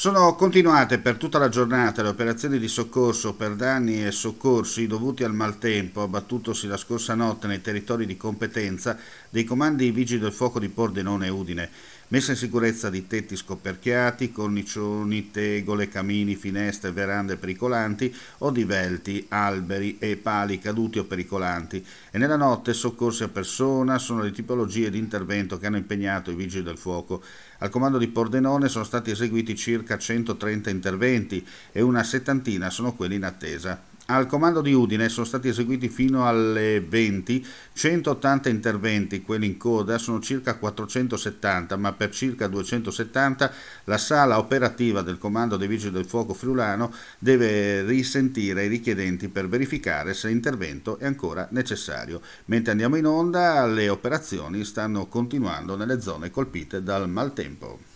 Sono continuate per tutta la giornata le operazioni di soccorso per danni e soccorsi dovuti al maltempo abbattutosi la scorsa notte nei territori di competenza dei comandi Vigili del Fuoco di Pordenone e Udine. Messa in sicurezza di tetti scoperchiati, cornicioni, tegole, camini, finestre, verande pericolanti o divelti, alberi e pali caduti o pericolanti. E nella notte soccorsi a persona sono le tipologie di intervento che hanno impegnato i Vigili del Fuoco. Al comando di Pordenone sono stati eseguiti circa circa 130 interventi e una settantina sono quelli in attesa. Al comando di Udine sono stati eseguiti fino alle 20 180 interventi, quelli in coda sono circa 470, ma per circa 270 la sala operativa del comando dei Vigili del Fuoco friulano deve risentire i richiedenti per verificare se l'intervento è ancora necessario. Mentre andiamo in onda, le operazioni stanno continuando nelle zone colpite dal maltempo.